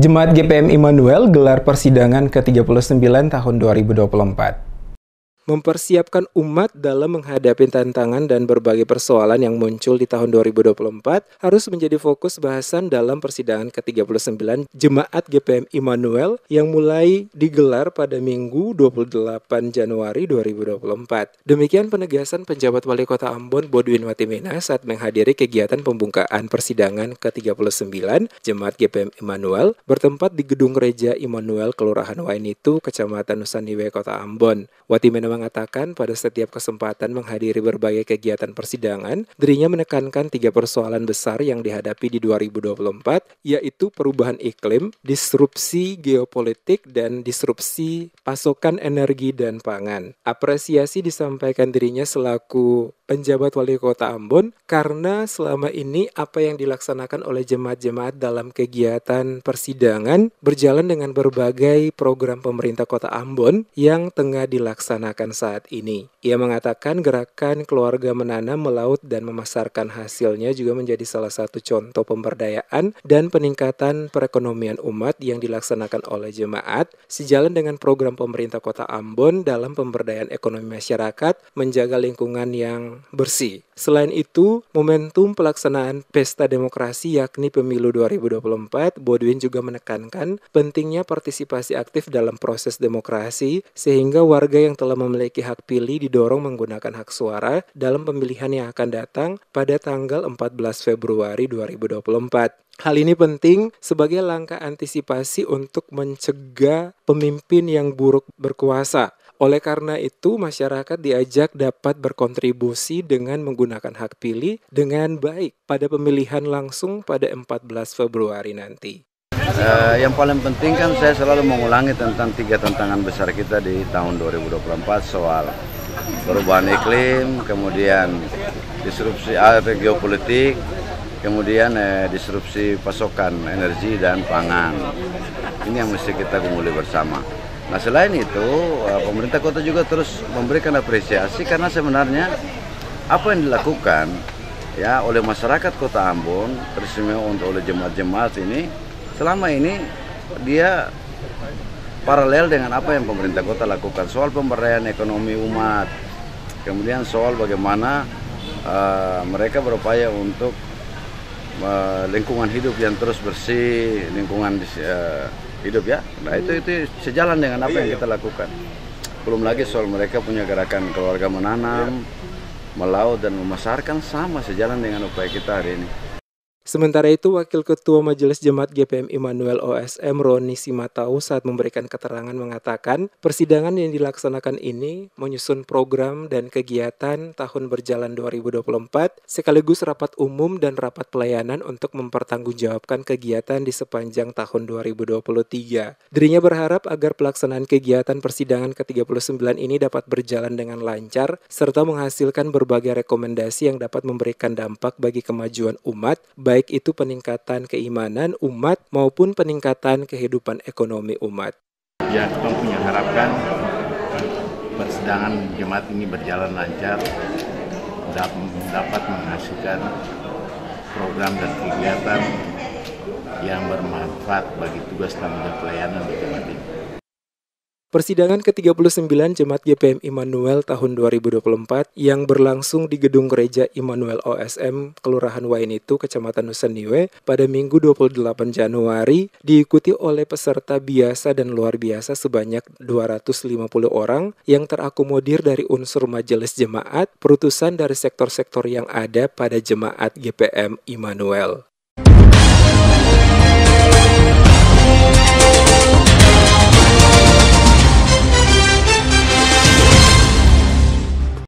Jemaat GPM Immanuel gelar persidangan ke-39 tahun 2024 mempersiapkan umat dalam menghadapi tantangan dan berbagai persoalan yang muncul di tahun 2024 harus menjadi fokus bahasan dalam persidangan ke-39 Jemaat GPM Immanuel yang mulai digelar pada Minggu 28 Januari 2024. Demikian penegasan penjabat Wali Kota Ambon Bodwin Watimena saat menghadiri kegiatan pembukaan persidangan ke-39 Jemaat GPM Immanuel bertempat di Gedung Gereja Immanuel Kelurahan Wainitu, Kecamatan Nusaniwe, Kota Ambon. Watimena mengatakan pada setiap kesempatan menghadiri berbagai kegiatan persidangan, dirinya menekankan tiga persoalan besar yang dihadapi di 2024, yaitu perubahan iklim, disrupsi geopolitik, dan disrupsi pasokan energi dan pangan. Apresiasi disampaikan dirinya selaku penjabat wali kota Ambon karena selama ini apa yang dilaksanakan oleh jemaat-jemaat dalam kegiatan persidangan berjalan dengan berbagai program pemerintah kota Ambon yang tengah dilaksanakan saat ini. Ia mengatakan gerakan keluarga menanam, melaut, dan memasarkan hasilnya juga menjadi salah satu contoh pemberdayaan dan peningkatan perekonomian umat yang dilaksanakan oleh jemaat sejalan dengan program pemerintah kota Ambon dalam pemberdayaan ekonomi masyarakat, menjaga lingkungan yang bersih. Selain itu, momentum pelaksanaan pesta demokrasi yakni pemilu 2024, Bodwin juga menekankan pentingnya partisipasi aktif dalam proses demokrasi sehingga warga yang telah memiliki hak pilih didorong menggunakan hak suara dalam pemilihan yang akan datang pada tanggal 14 Februari 2024. Hal ini penting sebagai langkah antisipasi untuk mencegah pemimpin yang buruk berkuasa. Oleh karena itu, masyarakat diajak dapat berkontribusi dengan menggunakan hak pilih dengan baik pada pemilihan langsung pada 14 Februari nanti. Uh, yang paling penting kan saya selalu mengulangi tentang tiga tantangan besar kita di tahun 2024 soal perubahan iklim, kemudian disrupsi efek geopolitik, kemudian eh, disrupsi pasokan energi dan pangan. Ini yang mesti kita kumpuli bersama. Nah selain itu eh, pemerintah kota juga terus memberikan apresiasi karena sebenarnya apa yang dilakukan ya oleh masyarakat kota Ambon terutama untuk oleh jemaat-jemaat ini selama ini dia paralel dengan apa yang pemerintah kota lakukan soal pemberdayaan ekonomi umat kemudian soal bagaimana uh, mereka berupaya untuk Eh, lingkungan hidup yang terus bersih, lingkungan uh, hidup ya. Nah itu itu sejalan dengan apa yang iya, iya. kita lakukan. Belum lagi soal mereka punya gerakan keluarga menanam, iya. melaut dan memasarkan sama sejalan dengan upaya kita hari ini. Sementara itu, Wakil Ketua Majelis Jemaat GPM Immanuel OSM Roni Simatau saat memberikan keterangan mengatakan persidangan yang dilaksanakan ini menyusun program dan kegiatan tahun berjalan 2024 sekaligus rapat umum dan rapat pelayanan untuk mempertanggungjawabkan kegiatan di sepanjang tahun 2023. Dirinya berharap agar pelaksanaan kegiatan persidangan ke-39 ini dapat berjalan dengan lancar serta menghasilkan berbagai rekomendasi yang dapat memberikan dampak bagi kemajuan umat, baik itu peningkatan keimanan umat maupun peningkatan kehidupan ekonomi umat. Ya, kita punya harapkan eh, persidangan jemaat ini berjalan lancar, dapat menghasilkan program dan kegiatan yang bermanfaat bagi tugas tanggung jawab pelayanan di jemaat ini. Persidangan ke-39 Jemaat GPM Immanuel tahun 2024 yang berlangsung di Gedung Gereja Immanuel OSM, Kelurahan Wainitu, Kecamatan Nusaniwe pada Minggu 28 Januari diikuti oleh peserta biasa dan luar biasa sebanyak 250 orang yang terakomodir dari unsur majelis jemaat, perutusan dari sektor-sektor yang ada pada jemaat GPM Immanuel.